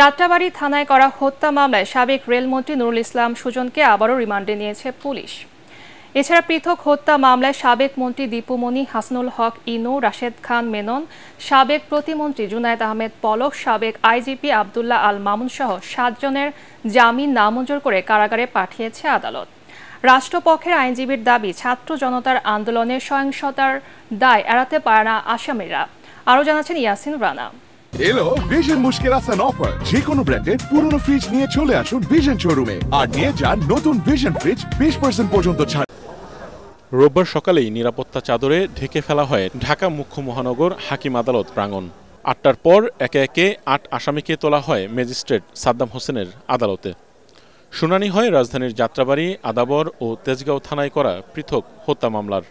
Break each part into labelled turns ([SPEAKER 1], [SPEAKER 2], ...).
[SPEAKER 1] যাত্রাবাড়ি থানায় করা হত্যা মামলায় সাবেক রেলমন্ত্রী নুরুল ইসলাম সুজনকে আবারও রিমান্ডে নিয়েছে পুলিশ এছাড়া পৃথক হত্যা মামলায় সাবেক মন্ত্রী দীপুমণি হাসনুল হক ইনু রাশেদ খান মেনন সাবেক প্রতিমন্ত্রী জুনায়দ আহমেদ পলক সাবেক আইজিপি আবদুল্লাহ আল মামুন সহ সাতজনের জামিন নামঞ্জুর করে কারাগারে পাঠিয়েছে আদালত রাষ্ট্রপক্ষের আইনজীবীর দাবি ছাত্র জনতার আন্দোলনের সহিংসতার দায় এড়াতে পারে না আসামিরা আরও জানাচ্ছেন ইয়াসিন রানা
[SPEAKER 2] এলো ভিশন মুশকিল আসান অফার যে কোনো ব্র্যান্ডের পুরনো ফ্রিজ নিয়ে চলে আসুন ভিশন শোরুমে আর নিয়ে যান নতুন ভিশন ফ্রিজ বিশ পার্সেন্ট পর্যন্ত ছাড় রোববার সকালেই নিরাপত্তা চাদরে ঢেকে ফেলা হয় ঢাকা মুখ্য মহানগর হাকিম আদালত প্রাঙ্গণ আটটার পর একে একে আট আসামিকে তোলা হয় ম্যাজিস্ট্রেট সাদ্দাম হোসেনের আদালতে শুনানি হয় রাজধানীর যাত্রাবাড়ি আদাবর ও তেজগাঁও থানায় করা পৃথক হত্যা মামলার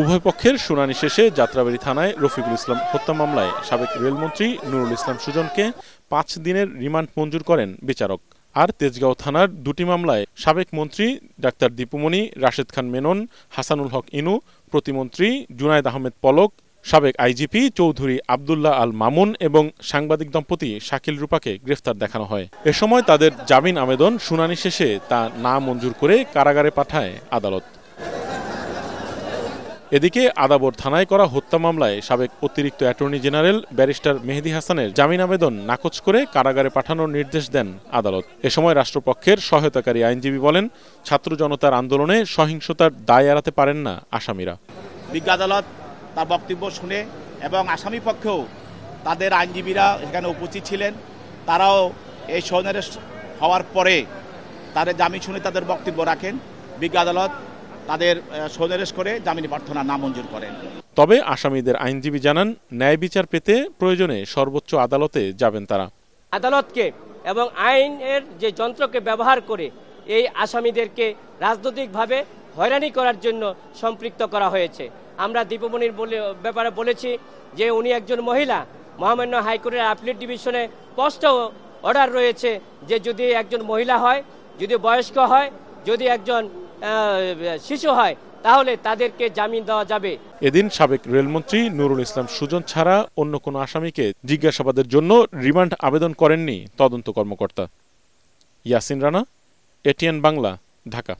[SPEAKER 2] উভয় পক্ষের শুনানি শেষে যাত্রাবাড়ি থানায় রফিকুল ইসলাম হত্যা মামলায় সাবেক রেলমন্ত্রী নুরুল ইসলাম সুজনকে পাঁচ দিনের রিমান্ড মঞ্জুর করেন বিচারক আর তেজগাঁও থানার দুটি মামলায় সাবেক মন্ত্রী ডাক্তার দীপুমণি রাশেদ খান মেনন হাসানুল হক ইনু প্রতিমন্ত্রী জুনায়দ আহমেদ পলক সাবেক আইজিপি চৌধুরী আবদুল্লাহ আল মামুন এবং সাংবাদিক দম্পতি শাকিল রূপাকে গ্রেফতার দেখানো হয় এ সময় তাদের জামিন আবেদন শুনানি শেষে তা না মঞ্জুর করে কারাগারে পাঠায় আদালত এদিকে আদাবর থানায় করা হত্যা মামলায় সাবেক অতিরিক্ত অ্যাটর্নি জেনারেল ব্যারিস্টার মেহেদি হাসানের জামিন আবেদন নাকচ করে কারাগারে পাঠানোর নির্দেশ দেন আদালত এ সময় রাষ্ট্রপক্ষের সহায়তাকারী আইনজীবী বলেন ছাত্র জনতার আন্দোলনে সহিংসতার দায় এড়াতে পারেন না আসামিরা
[SPEAKER 3] বিজ্ঞ আদালত তার বক্তব্য শুনে এবং আসামি পক্ষেও তাদের আইনজীবীরা এখানে উপস্থিত ছিলেন তারাও এই সহনারেস্ট হওয়ার পরে তাদের জামিন শুনে তাদের বক্তব্য রাখেন বিজ্ঞ আদালত তাদের সোদেরেশ করে জামিনী প্রার্থনা নামঞ্জুর করেন
[SPEAKER 2] তবে আসামিদের আইনজীবী জানান ন্যায় বিচার পেতে প্রয়োজনে সর্বোচ্চ আদালতে যাবেন তারা
[SPEAKER 4] আদালতকে এবং আইনের যে যন্ত্রকে ব্যবহার করে এই আসামিদেরকে রাজনৈতিকভাবে হয়রানি করার জন্য সম্পৃক্ত করা হয়েছে আমরা দীপমণির ব্যাপারে বলেছি যে উনি একজন মহিলা মহামান্য হাইকোর্টের আপিলেট ডিভিশনে স্পষ্ট অর্ডার রয়েছে যে যদি একজন মহিলা হয় যদি বয়স্ক হয় যদি একজন শিশু হয় তাহলে তাদেরকে জামিন দেওয়া যাবে
[SPEAKER 2] এদিন সাবেক রেলমন্ত্রী নুরুল ইসলাম সুজন ছাড়া অন্য কোনো আসামিকে জিজ্ঞাসাবাদের জন্য রিমান্ড আবেদন করেননি তদন্ত কর্মকর্তা ইয়াসিন রানা এটিএন বাংলা
[SPEAKER 1] ঢাকা